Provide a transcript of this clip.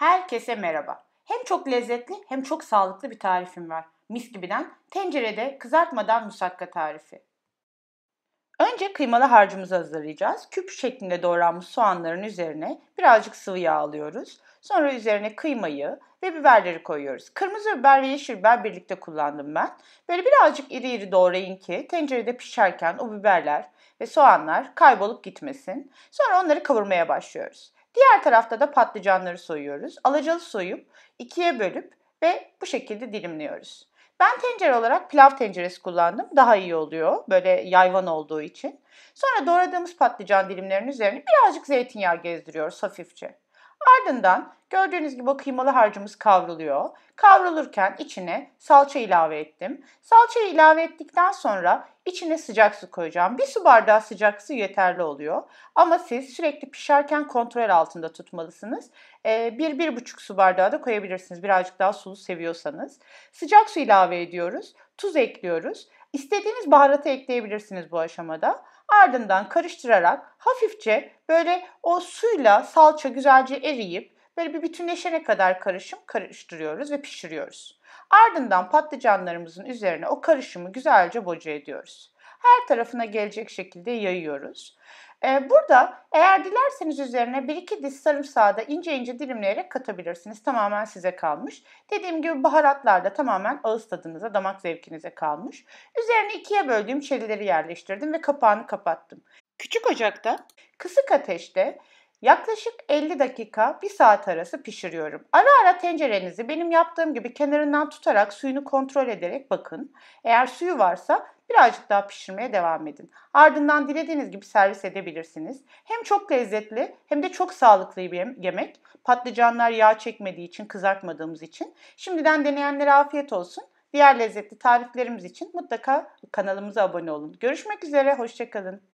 Herkese merhaba. Hem çok lezzetli hem çok sağlıklı bir tarifim var. Mis gibiden tencerede kızartmadan musakka tarifi. Önce kıymalı harcımızı hazırlayacağız. Küp şeklinde doğranmış soğanların üzerine birazcık sıvı yağ alıyoruz. Sonra üzerine kıymayı ve biberleri koyuyoruz. Kırmızı biber ve yeşil biber birlikte kullandım ben. Böyle birazcık iri iri doğrayın ki tencerede pişerken o biberler ve soğanlar kaybolup gitmesin. Sonra onları kavurmaya başlıyoruz. Diğer tarafta da patlıcanları soyuyoruz. Alacalı soyup ikiye bölüp ve bu şekilde dilimliyoruz. Ben tencere olarak pilav tenceresi kullandım. Daha iyi oluyor böyle yayvan olduğu için. Sonra doğradığımız patlıcan dilimlerinin üzerine birazcık zeytinyağı gezdiriyoruz hafifçe. Ardından gördüğünüz gibi o kıymalı harcımız kavruluyor. Kavrulurken içine salça ilave ettim. Salçayı ilave ettikten sonra içine sıcak su koyacağım. Bir su bardağı sıcak su yeterli oluyor. Ama siz sürekli pişerken kontrol altında tutmalısınız. Ee, bir, bir buçuk su bardağı da koyabilirsiniz birazcık daha sulu seviyorsanız. Sıcak su ilave ediyoruz. Tuz ekliyoruz İstediğiniz baharatı ekleyebilirsiniz bu aşamada. Ardından karıştırarak hafifçe böyle o suyla salça güzelce eriyip böyle bir bütünleşene kadar karışım karıştırıyoruz ve pişiriyoruz. Ardından patlıcanlarımızın üzerine o karışımı güzelce boca ediyoruz her tarafına gelecek şekilde yayıyoruz. Ee, burada eğer dilerseniz üzerine 1-2 diş sarımsağı da ince ince dilimleyerek katabilirsiniz. Tamamen size kalmış. Dediğim gibi baharatlar da tamamen ağız tadınıza, damak zevkinize kalmış. Üzerine ikiye böldüğüm çerileri yerleştirdim ve kapağını kapattım. Küçük ocakta, kısık ateşte Yaklaşık 50 dakika 1 saat arası pişiriyorum. Ara ara tencerenizi benim yaptığım gibi kenarından tutarak suyunu kontrol ederek bakın. Eğer suyu varsa birazcık daha pişirmeye devam edin. Ardından dilediğiniz gibi servis edebilirsiniz. Hem çok lezzetli hem de çok sağlıklı bir yemek. Patlıcanlar yağ çekmediği için, kızartmadığımız için. Şimdiden deneyenlere afiyet olsun. Diğer lezzetli tariflerimiz için mutlaka kanalımıza abone olun. Görüşmek üzere, hoşçakalın.